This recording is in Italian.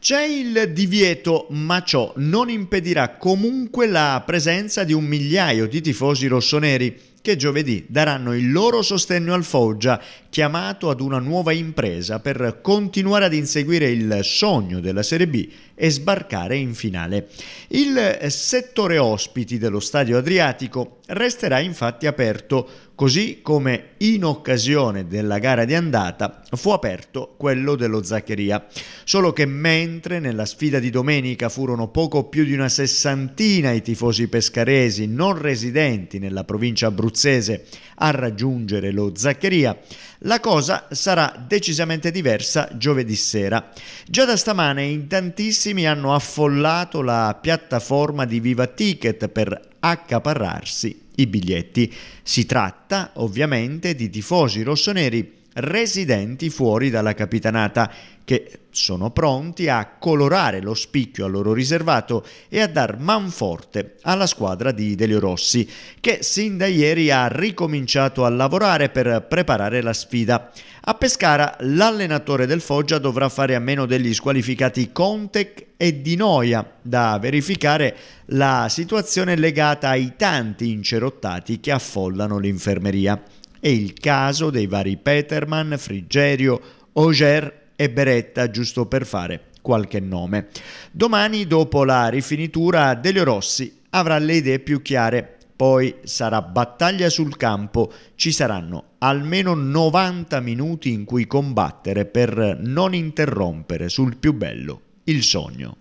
C'è il divieto, ma ciò non impedirà comunque la presenza di un migliaio di tifosi rossoneri che giovedì daranno il loro sostegno al Foggia, chiamato ad una nuova impresa per continuare ad inseguire il sogno della Serie B e sbarcare in finale. Il settore ospiti dello Stadio Adriatico resterà infatti aperto, così come in occasione della gara di andata fu aperto quello dello Zaccheria. Solo che mentre nella sfida di domenica furono poco più di una sessantina i tifosi pescaresi non residenti nella provincia abruzzese, abruzzese a raggiungere lo Zaccheria, la cosa sarà decisamente diversa giovedì sera. Già da stamane in tantissimi hanno affollato la piattaforma di Viva Ticket per accaparrarsi i biglietti. Si tratta ovviamente di tifosi rossoneri residenti fuori dalla capitanata, che sono pronti a colorare lo spicchio a loro riservato e a dar manforte alla squadra di Delio Rossi, che sin da ieri ha ricominciato a lavorare per preparare la sfida. A Pescara l'allenatore del Foggia dovrà fare a meno degli squalificati Contec e Di Noia da verificare la situazione legata ai tanti incerottati che affollano l'infermeria. È il caso dei vari Peterman, Frigerio, Auger e Beretta, giusto per fare qualche nome. Domani, dopo la rifinitura, Delio Rossi avrà le idee più chiare. Poi sarà battaglia sul campo, ci saranno almeno 90 minuti in cui combattere per non interrompere sul più bello, il sogno.